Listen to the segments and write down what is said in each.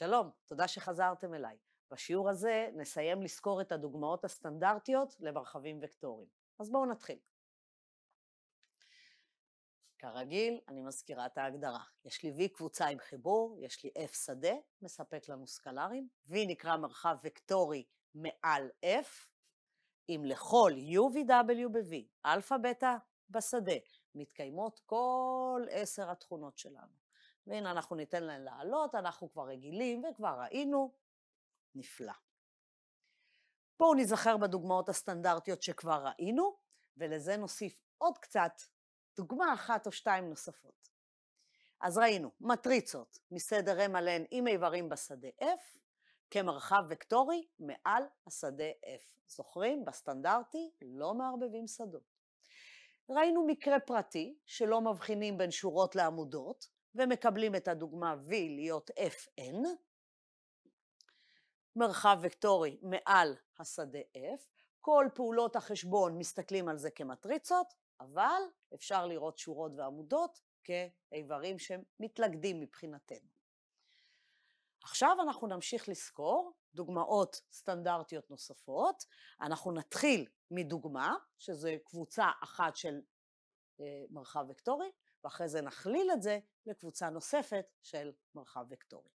שלום, תודה שחזרתם אליי. בשיעור הזה נסיים לסקור את הדוגמאות הסטנדרטיות למרחבים וקטוריים. אז בואו נתחיל. כרגיל, אני מזכירה את ההגדרה. יש לי V קבוצה עם חיבור, יש לי F שדה, מספק לנו סקלרים. V נקרא מרחב וקטורי מעל F. אם לכל U ו-W ב-V, אלפא בטא בשדה, מתקיימות כל עשר התכונות שלנו. והנה אנחנו ניתן להם לעלות, אנחנו כבר רגילים וכבר ראינו, נפלא. בואו נזכר בדוגמאות הסטנדרטיות שכבר ראינו, ולזה נוסיף עוד קצת, דוגמה אחת או שתיים נוספות. אז ראינו, מטריצות מסדר M N עם איברים בשדה F, כמרחב וקטורי מעל השדה F. זוכרים? בסטנדרטי לא מערבבים שדות. ראינו מקרה פרטי שלא מבחינים בין שורות לעמודות, ומקבלים את הדוגמה V להיות Fn, מרחב וקטורי מעל השדה F, כל פעולות החשבון מסתכלים על זה כמטריצות, אבל אפשר לראות שורות ועמודות כאיברים שמתלכדים מבחינתנו. עכשיו אנחנו נמשיך לזכור דוגמאות סטנדרטיות נוספות. אנחנו נתחיל מדוגמה, שזו קבוצה אחת של אה, מרחב וקטורי, ואחרי זה נכליל את זה לקבוצה נוספת של מרחב וקטורי.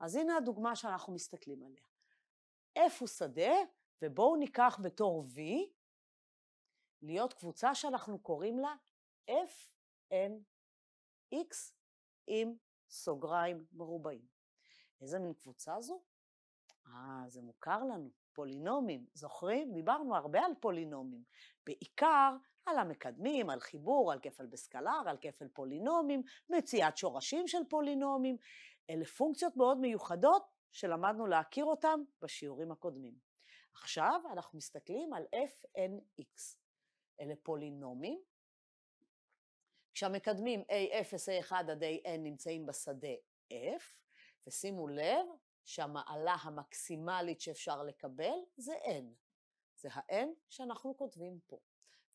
אז הנה הדוגמה שאנחנו מסתכלים עליה. F הוא שדה, ובואו ניקח בתור V להיות קבוצה שאנחנו קוראים לה FNX עם סוגריים מרובעים. איזה מין קבוצה זו? אה, זה מוכר לנו, פולינומים. זוכרים? דיברנו הרבה על פולינומים, בעיקר על המקדמים, על חיבור, על כפל בסקלר, על כפל פולינומים, מציאת שורשים של פולינומים. אלה פונקציות מאוד מיוחדות שלמדנו להכיר אותן בשיעורים הקודמים. עכשיו אנחנו מסתכלים על fnx. אלה פולינומים כשהמקדמים A0, A1 עד AN נמצאים בשדה F, ושימו לב שהמעלה המקסימלית שאפשר לקבל זה N. זה ה-N שאנחנו כותבים פה.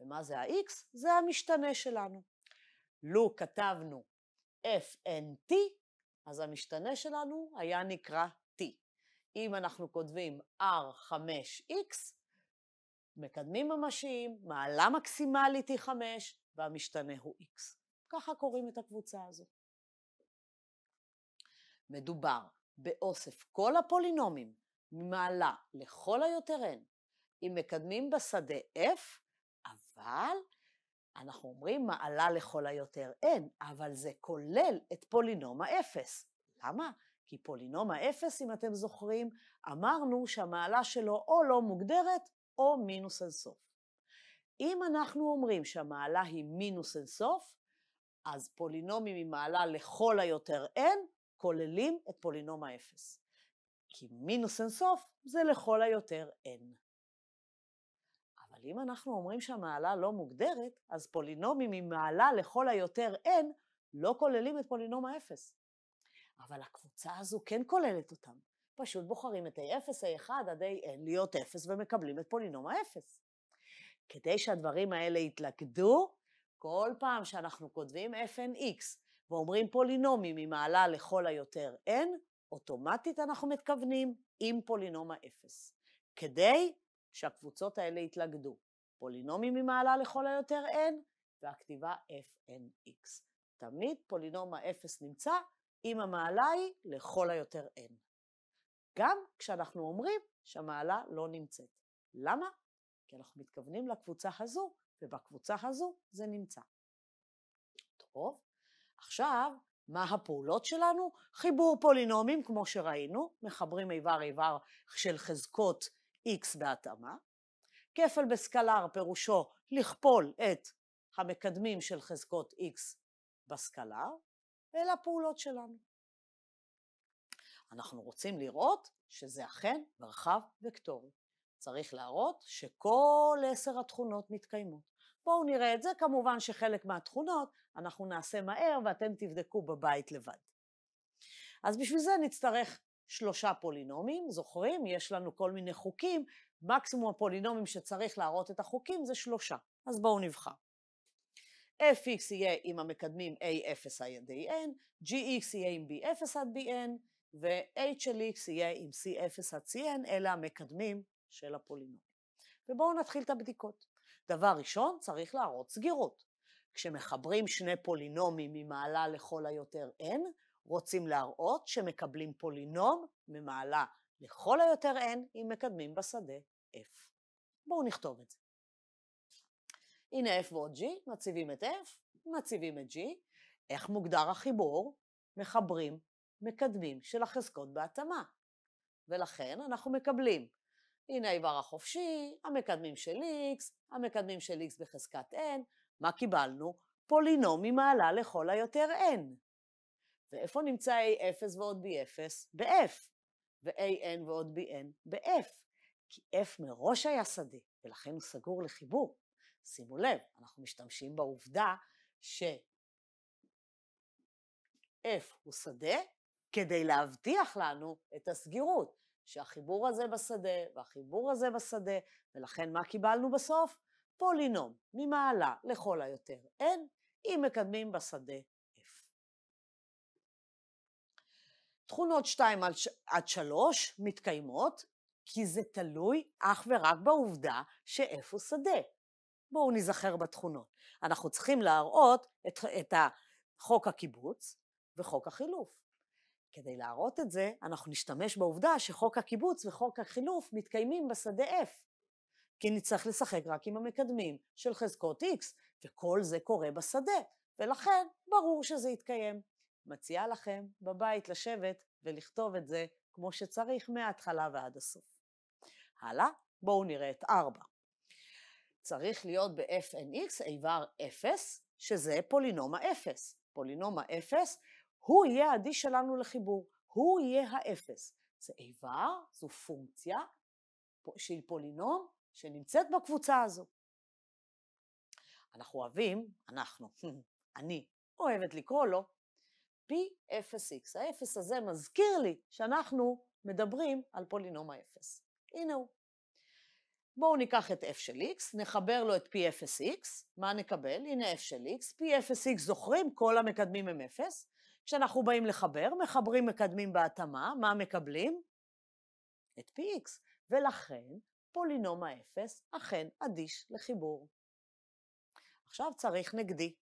ומה זה ה-x? זה המשתנה שלנו. לו כתבנו fnt, אז המשתנה שלנו היה נקרא t. אם אנחנו כותבים r5x, מקדמים ממשיים, מעלה מקסימלית היא 5, והמשתנה הוא x. ככה קוראים את הקבוצה הזו. מדובר באוסף כל הפולינומים ממעלה לכל היותר n, אם מקדמים בשדה f, אבל אנחנו אומרים מעלה לכל היותר n, אבל זה כולל את פולינום האפס. למה? כי פולינום האפס, אם אתם זוכרים, אמרנו שהמעלה שלו או לא מוגדרת או מינוס אינסוף. אם אנחנו אומרים שהמעלה היא מינוס אינסוף, אז פולינומים עם מעלה לכל היותר n כוללים את פולינום האפס. כי מינוס אינסוף זה לכל היותר n. אבל אם אנחנו אומרים שהמעלה לא מוגדרת, אז פולינומים עם מעלה לכל היותר n לא כוללים את פולינום האפס. אבל הקבוצה הזו כן כוללת אותם. פשוט בוחרים את a0, a1 עד an להיות 0 ומקבלים את פולינום האפס. כדי שהדברים האלה יתלכדו, כל פעם שאנחנו כותבים fnx ואומרים פולינומים עם מעלה לכל היותר n, אוטומטית אנחנו מתכוונים עם פולינום האפס. כדי שהקבוצות האלה יתלכדו. פולינומים ממעלה לכל היותר n, והכתיבה fnx. תמיד פולינום האפס נמצא אם המעלה היא לכל היותר n. גם כשאנחנו אומרים שהמעלה לא נמצאת. למה? כי אנחנו מתכוונים לקבוצה הזו, ובקבוצה הזו זה נמצא. טוב, עכשיו, מה הפעולות שלנו? חיבור פולינומים, כמו שראינו, מחברים איבר איבר של חזקות x בהתאמה. כפל בסקלר פירושו לכפול את המקדמים של חזקות x בסקלר אלה הפעולות שלנו. אנחנו רוצים לראות שזה אכן מרחב וקטורי. צריך להראות שכל עשר התכונות מתקיימות. בואו נראה את זה, כמובן שחלק מהתכונות אנחנו נעשה מהר ואתם תבדקו בבית לבד. אז בשביל זה נצטרך שלושה פולינומים, זוכרים? יש לנו כל מיני חוקים, מקסימום הפולינומים שצריך להראות את החוקים זה שלושה, אז בואו נבחר. fx יהיה עם המקדמים a0 עד an, gx יהיה עם b0 עד bn, ו-h של x יהיה עם c0 עד cn, אלה המקדמים של הפולינום. ובואו נתחיל את הבדיקות. דבר ראשון, צריך להראות סגירות. כשמחברים שני פולינומים ממעלה לכל היותר n, רוצים להראות שמקבלים פולינום ממעלה לכל היותר n אם מקדמים בשדה f. בואו נכתוב את זה. הנה f ועוד g, מציבים את f, מציבים את g. איך מוגדר החיבור? מחברים מקדמים של החזקות בהתאמה. ולכן אנחנו מקבלים. הנה האיבר החופשי, המקדמים של x, המקדמים של x בחזקת n, מה קיבלנו? פולינום ממעלה לכל היותר n. ואיפה נמצא A0 ועוד B0? ב-F. ו-AN ועוד BN ב-F. כי F מראש היה שדה, ולכן הוא סגור לחיבור. שימו לב, אנחנו משתמשים בעובדה ש-F הוא שדה, כדי להבטיח לנו את הסגירות, שהחיבור הזה בשדה והחיבור הזה בשדה, ולכן מה קיבלנו בסוף? פולינום ממעלה לכל היותר n, אם מקדמים בשדה תכונות 2 עד 3 מתקיימות, כי זה תלוי אך ורק בעובדה שאיפה שדה. בואו ניזכר בתכונות. אנחנו צריכים להראות את, את חוק הקיבוץ וחוק החילוף. כדי להראות את זה, אנחנו נשתמש בעובדה שחוק הקיבוץ וחוק החילוף מתקיימים בשדה F. כי נצטרך לשחק רק עם המקדמים של חזקות X, וכל זה קורה בשדה, ולכן ברור שזה יתקיים. מציעה לכם בבית לשבת ולכתוב את זה כמו שצריך מההתחלה ועד הסוף. הלאה, בואו נראה את 4. צריך להיות ב-fnx איבר 0, שזה פולינום ה-0. פולינום ה-0 הוא יהיה ה-d שלנו לחיבור, הוא יהיה ה-0. זה איבר, זו פונקציה של פולינום שנמצאת בקבוצה הזו. אנחנו אוהבים, אנחנו, אני, אוהבת לקרוא לו פי 0x. האפס הזה מזכיר לי שאנחנו מדברים על פולינום האפס. הנה הוא. בואו ניקח את f של x, נחבר לו את p 0x, מה נקבל? הנה f של x, p 0x זוכרים, כל המקדמים הם 0. כשאנחנו באים לחבר, מחברים מקדמים בהתאמה, מה מקבלים? את פי x, ולכן פולינום האפס אכן אדיש לחיבור. עכשיו צריך נגדי.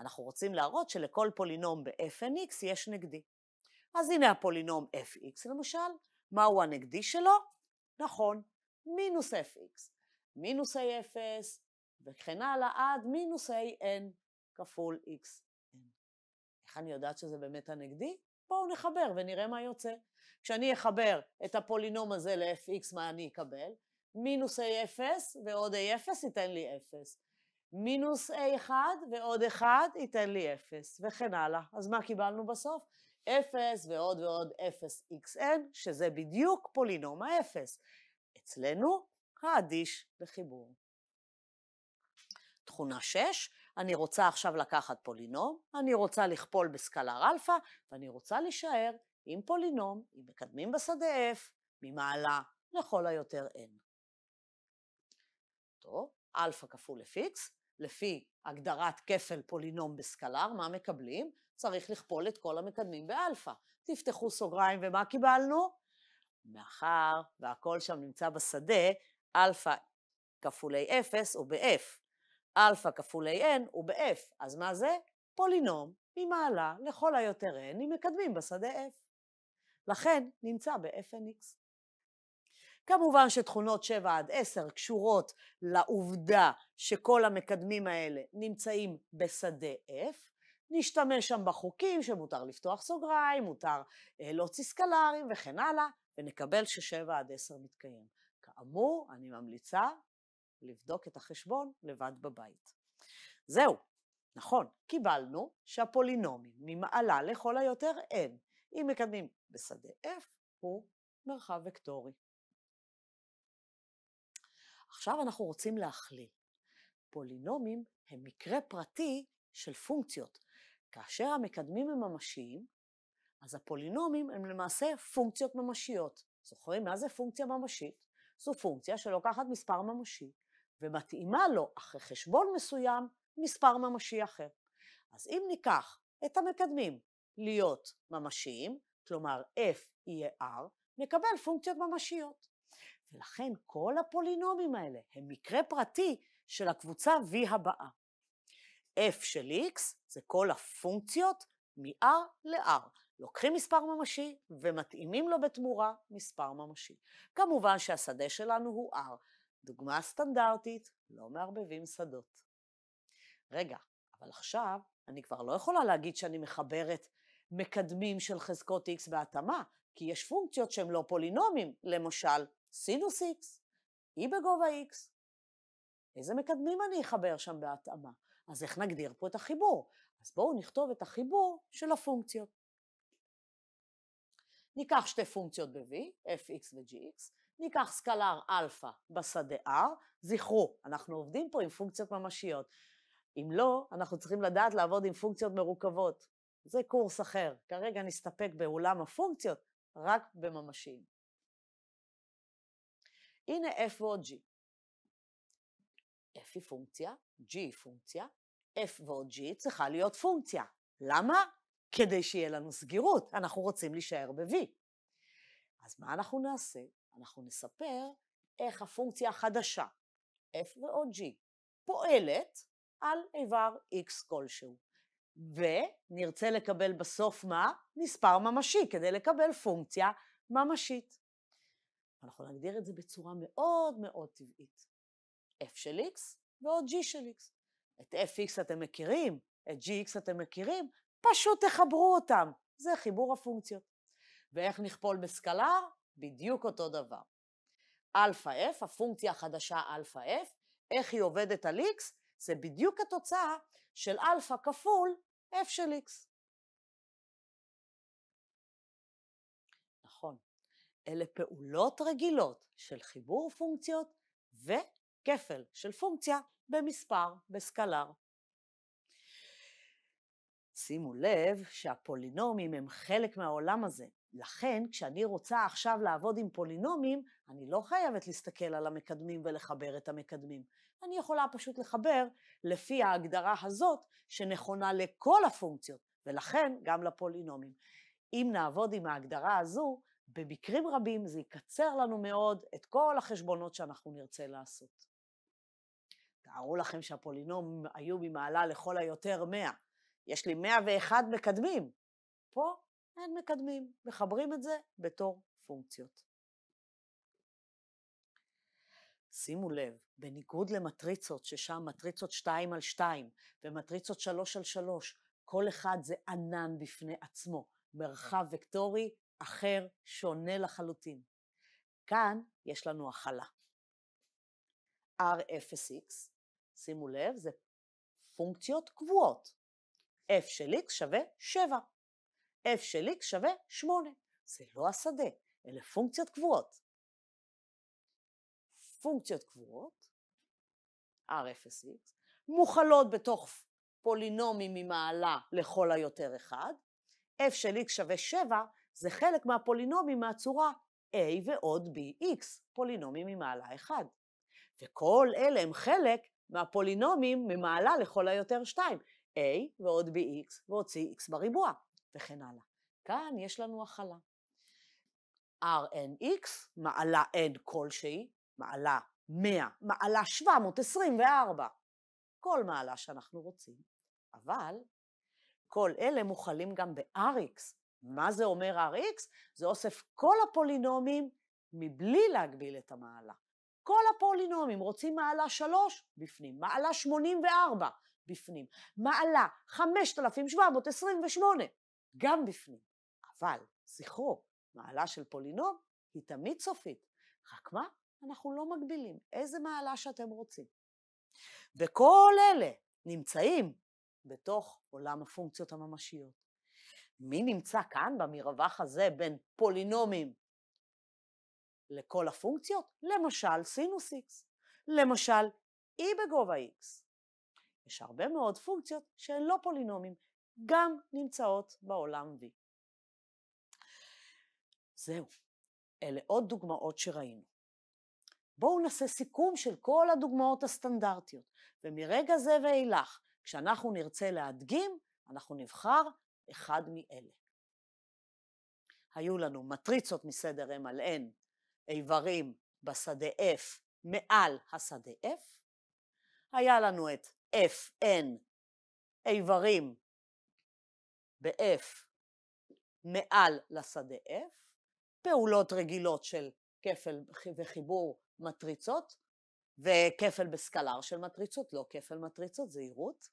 אנחנו רוצים להראות שלכל פולינום ב-fnx יש נגדי. אז הנה הפולינום fx למשל, מהו הנגדי שלו? נכון, מינוס fx. מינוס a0 וכן הלאה עד מינוס a_n כפול x. איך אני יודעת שזה באמת הנגדי? בואו נחבר ונראה מה יוצא. כשאני אחבר את הפולינום הזה ל-fx, מה אני אקבל? מינוס a0 ועוד a0 ייתן לי 0. מינוס A1 ועוד 1 ייתן לי 0, וכן הלאה. אז מה קיבלנו בסוף? 0 ועוד ועוד 0xn, שזה בדיוק פולינום ה-0. אצלנו האדיש לחיבור. תכונה 6, אני רוצה עכשיו לקחת פולינום, אני רוצה לכפול בסקלר אלפא, ואני רוצה להישאר עם פולינום, עם מקדמים בשדה f, ממעלה לכל היותר n. טוב, אלפא כפול fx, לפי הגדרת כפל פולינום בסקלר, מה מקבלים? צריך לכפול את כל המקדמים באלפא. תפתחו סוגריים ומה קיבלנו? מאחר והכל שם נמצא בשדה, אלפא כפול a 0 הוא ב-F, אלפא כפול AN הוא ב-F, אז מה זה? פולינום ממעלה לכל היותר n עם מקדמים בשדה F. לכן נמצא ב-FNX. כמובן שתכונות 7 עד 10 קשורות לעובדה שכל המקדמים האלה נמצאים בשדה F, נשתמש שם בחוקים שמותר לפתוח סוגריים, מותר אה, להוציא סקלרים וכן הלאה, ונקבל ששבע עד עשר מתקיים. כאמור, אני ממליצה לבדוק את החשבון לבד בבית. זהו, נכון, קיבלנו שהפולינומים ממעלה לכל היותר n, אם מקדמים בשדה f, הוא מרחב וקטורי. עכשיו אנחנו רוצים להכליל. פולינומים הם מקרה פרטי של פונקציות. כאשר המקדמים הם ממשיים, אז הפולינומים הם למעשה פונקציות ממשיות. זוכרים מה זה פונקציה ממשית? זו פונקציה שלוקחת מספר ממשי ומתאימה לו אחרי חשבון מסוים מספר ממשי אחר. אז אם ניקח את המקדמים להיות ממשיים, כלומר f יהיה r, נקבל פונקציות ממשיות. ולכן כל הפולינומים האלה הם מקרה פרטי של הקבוצה V הבאה. f של x זה כל הפונקציות מ-r ל-r. לוקחים מספר ממשי ומתאימים לו בתמורה מספר ממשי. כמובן שהשדה שלנו הוא r. דוגמה סטנדרטית, לא מערבבים שדות. רגע, אבל עכשיו אני כבר לא יכולה להגיד שאני מחברת מקדמים של חזקות x בהתאמה, כי יש פונקציות שהן לא פולינומים, למשל סינוס x, e בגובה x. איזה מקדמים אני אחבר שם בהתאמה? אז איך נגדיר פה את החיבור? אז בואו נכתוב את החיבור של הפונקציות. ניקח שתי פונקציות ב-v, fx ו-gx, ניקח סקלר אלפא בשדה r, זכרו, אנחנו עובדים פה עם פונקציות ממשיות. אם לא, אנחנו צריכים לדעת לעבוד עם פונקציות מרוכבות. זה קורס אחר. כרגע נסתפק באולם הפונקציות, רק בממשיים. הנה F ועוד G. F היא פונקציה, G היא פונקציה, F ועוד G צריכה להיות פונקציה. למה? כדי שיהיה לנו סגירות, אנחנו רוצים להישאר ב-V. אז מה אנחנו נעשה? אנחנו נספר איך הפונקציה החדשה, F ועוד G, פועלת על איבר X כלשהו. ונרצה לקבל בסוף מה? מספר ממשי, כדי לקבל פונקציה ממשית. אנחנו נגדיר את זה בצורה מאוד מאוד טבעית. f של x ועוד g של x. את fx אתם מכירים, את gx אתם מכירים, פשוט תחברו אותם. זה חיבור הפונקציות. ואיך נכפול בסקלר? בדיוק אותו דבר. Alpha f, הפונקציה החדשה Alpha f, איך היא עובדת על x? זה בדיוק התוצאה של Alpha כפול f של x. נכון, אלה פעולות רגילות של חיבור פונקציות וכפל של פונקציה במספר, בסקלר. שימו לב שהפולינומים הם חלק מהעולם הזה, לכן כשאני רוצה עכשיו לעבוד עם פולינומים, אני לא חייבת להסתכל על המקדמים ולחבר את המקדמים. אני יכולה פשוט לחבר לפי ההגדרה הזאת שנכונה לכל הפונקציות, ולכן גם לפולינומים. אם נעבוד עם ההגדרה הזו, במקרים רבים זה יקצר לנו מאוד את כל החשבונות שאנחנו נרצה לעשות. תארו לכם שהפולינום היו ממעלה לכל היותר 100. יש לי 101 מקדמים. פה אין מקדמים, מחברים את זה בתור פונקציות. שימו לב, בניגוד למטריצות, ששם מטריצות 2 על 2 ומטריצות 3 על 3, כל אחד זה ענן בפני עצמו, מרחב וקטורי אחר, שונה לחלוטין. כאן יש לנו הכלה. R0x, שימו לב, זה פונקציות קבועות. f של x שווה 7, f של x שווה 8. זה לא השדה, אלה פונקציות קבועות. פונקציות קבועות, r0x, מוכלות בתוך פולינומי ממעלה לכל היותר 1, f של x שווה 7, זה חלק מהפולינומים מהצורה a ועוד bx, פולינומים ממעלה 1. וכל אלה הם חלק מהפולינומים ממעלה לכל היותר 2, a ועוד bx והוציא x בריבוע, וכן הלאה. כאן יש לנו הכלה. rnx מעלה n כלשהי, מעלה 100, מעלה 724, כל מעלה שאנחנו רוצים, אבל כל אלה מוכלים גם ב-rx, מה זה אומר Rx? זה אוסף כל הפולינומים מבלי להגביל את המעלה. כל הפולינומים, רוצים מעלה 3, בפנים, מעלה 84, בפנים, מעלה 5,728, גם בפנים. אבל, זכרו, מעלה של פולינום היא תמיד סופית. רק מה? אנחנו לא מגבילים איזה מעלה שאתם רוצים. וכל אלה נמצאים בתוך עולם הפונקציות הממשיות. מי נמצא כאן במרווח הזה בין פולינומים לכל הפונקציות? למשל סינוס x, למשל e בגובה x. יש הרבה מאוד פונקציות שהן לא פולינומים, גם נמצאות בעולם V. זהו, אלה עוד דוגמאות שראינו. בואו נעשה סיכום של כל הדוגמאות הסטנדרטיות, ומרגע זה ואילך, כשאנחנו נרצה להדגים, אנחנו נבחר אחד מאלה. היו לנו מטריצות מסדר M על N, איברים בשדה F מעל השדה F, היה לנו את FN, איברים ב-F מעל לשדה F, פעולות רגילות של כפל וחיבור מטריצות, וכפל בסקלר של מטריצות, לא כפל מטריצות, זהירות,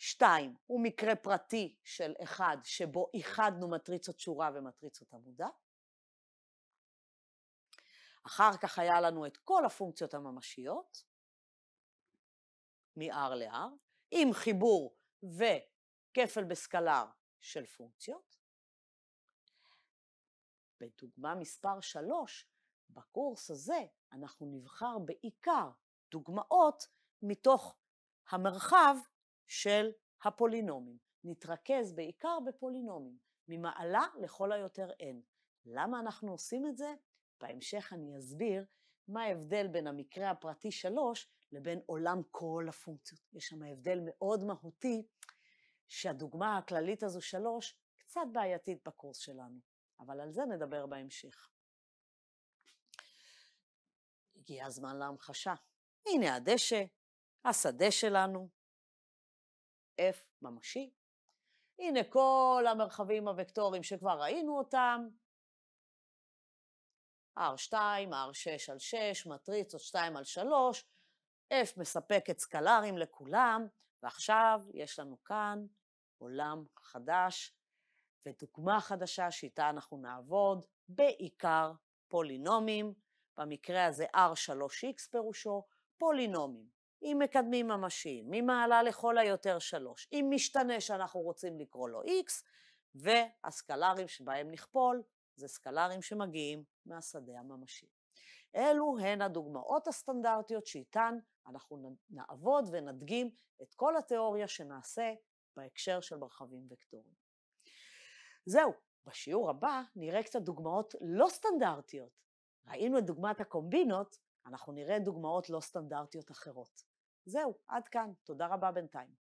שתיים, הוא מקרה פרטי של אחד שבו איחדנו מטריצות שורה ומטריצות עמודה. אחר כך היה לנו את כל הפונקציות הממשיות, מ-R ל-R, עם חיבור וכפל בסקלר של פונקציות. בדוגמה מספר 3, בקורס הזה אנחנו נבחר בעיקר דוגמאות מתוך המרחב של הפולינומים. נתרכז בעיקר בפולינומים, ממעלה לכל היותר n. למה אנחנו עושים את זה? בהמשך אני אסביר מה ההבדל בין המקרה הפרטי 3 לבין עולם כל הפונקציות. יש שם הבדל מאוד מהותי, שהדוגמה הכללית הזו 3 קצת בעייתית בקורס שלנו, אבל על זה נדבר בהמשך. הגיע הזמן להמחשה. הנה הדשא, השדה שלנו, F ממשי. הנה כל המרחבים הוקטוריים שכבר ראינו אותם, R2, R6 על 6, מטריצות 2 על 3, F מספקת סקלרים לכולם, ועכשיו יש לנו כאן עולם חדש ודוגמה חדשה שאיתה אנחנו נעבוד, בעיקר פולינומים, במקרה הזה R3X פירושו פולינומים. עם מקדמים ממשיים, ממעלה לכל היותר שלוש, עם משתנה שאנחנו רוצים לקרוא לו x, והסקלרים שבהם נכפול זה סקלרים שמגיעים מהשדה הממשי. אלו הן הדוגמאות הסטנדרטיות שאיתן אנחנו נעבוד ונדגים את כל התיאוריה שנעשה בהקשר של מרחבים וקטורים. זהו, בשיעור הבא נראה קצת דוגמאות לא סטנדרטיות. ראינו את דוגמת הקומבינות, אנחנו נראה דוגמאות לא סטנדרטיות אחרות. זהו, עד כאן, תודה רבה בינתיים.